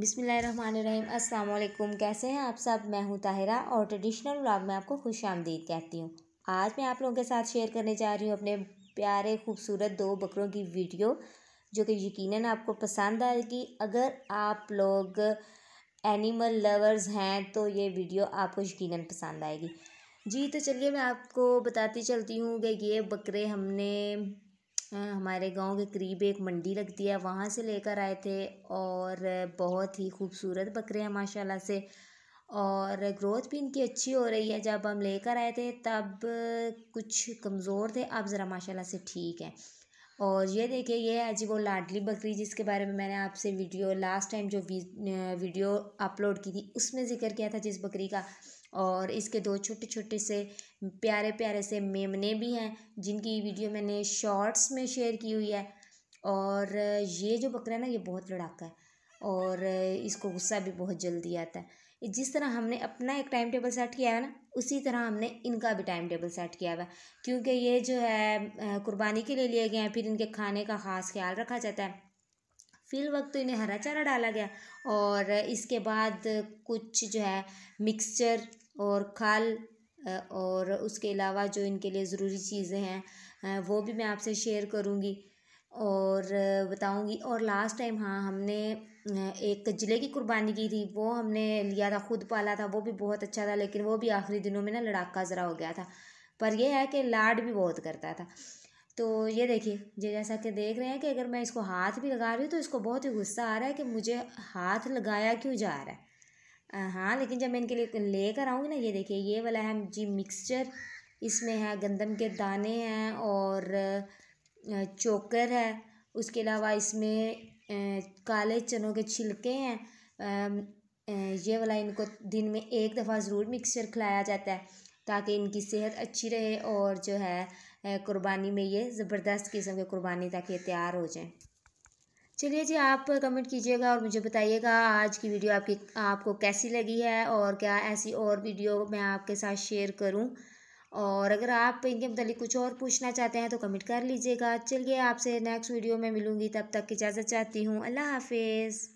बिसमीम अस्सलाम कैसे हैं आप सब मैं हूं ताहिरा और ट्रेडिशनल व्लॉग में आपको खुश आमदीद कहती हूं आज मैं आप लोगों के साथ शेयर करने जा रही हूं अपने प्यारे खूबसूरत दो बकरों की वीडियो जो कि यकीनन आपको पसंद आएगी अगर आप लोग एनिमल लवर्स हैं तो ये वीडियो आपको यकीनन पसंद आएगी जी तो चलिए मैं आपको बताती चलती हूँ कि ये बकरे हमने हमारे गांव के करीब एक मंडी लगती है वहाँ से लेकर आए थे और बहुत ही खूबसूरत बकरे हैं माशाल्लाह से और ग्रोथ भी इनकी अच्छी हो रही है जब हम लेकर आए थे तब कुछ कमज़ोर थे अब ज़रा माशाल्लाह से ठीक है और ये देखिए ये है जी वो लाडली बकरी जिसके बारे में मैंने आपसे वीडियो लास्ट टाइम जो वीडियो अपलोड की थी उसमें ज़िक्र किया था जिस बकरी का और इसके दो छोटे छोटे से प्यारे प्यारे से मेमने भी हैं जिनकी वीडियो मैंने शॉर्ट्स में शेयर की हुई है और ये जो बकरा है ना ये बहुत लड़ाका है और इसको गुस्सा भी बहुत जल्दी आता है जिस तरह हमने अपना एक टाइम टेबल सेट किया है ना उसी तरह हमने इनका भी टाइम टेबल सेट किया हुआ है क्योंकि ये जो है कुर्बानी के लिए लिए गए हैं फिर इनके खाने का ख़ास ख्याल रखा जाता है फिल वक्त तो इन्हें हरा चारा डाला गया और इसके बाद कुछ जो है मिक्सचर और खाल और उसके अलावा जो इनके लिए ज़रूरी चीज़ें हैं वो भी मैं आपसे शेयर करूँगी और बताऊँगी और लास्ट टाइम हाँ हमने एक ज़िले की कुर्बानी की थी वो हमने लिया था खुद पाला था वो भी बहुत अच्छा था लेकिन वो भी आखिरी दिनों में ना लड़ाका ज़रा हो गया था पर यह है कि लाड भी बहुत करता था तो ये देखिए ये जैसा कि देख रहे हैं कि अगर मैं इसको हाथ भी लगा रही हूँ तो इसको बहुत ही गुस्सा आ रहा है कि मुझे हाथ लगाया क्यों जा रहा है हाँ लेकिन जब मैं इनके लिए लेकर आऊँगी ना ये देखिए ये वाला है जी मिक्सचर इसमें है गंदम के दाने हैं और चोकर है उसके अलावा इसमें काले चनों के छिलके हैं ये वाला इनको दिन में एक दफ़ा ज़रूर मिक्सचर खिलाया जाता है ताकि इनकी सेहत अच्छी रहे और जो है कुर्बानी में ये ज़बरदस्त किस्म के कुर्बानी ताकि तैयार हो जाए चलिए जी आप कमेंट कीजिएगा और मुझे बताइएगा आज की वीडियो आपकी आपको कैसी लगी है और क्या ऐसी और वीडियो मैं आपके साथ शेयर करूं और अगर आप इनके मतलब कुछ और पूछना चाहते हैं तो कमेंट कर लीजिएगा चलिए आपसे नेक्स्ट वीडियो में मिलूंगी तब तक की इजाज़त चाहती हूँ अल्लाह हाफिज़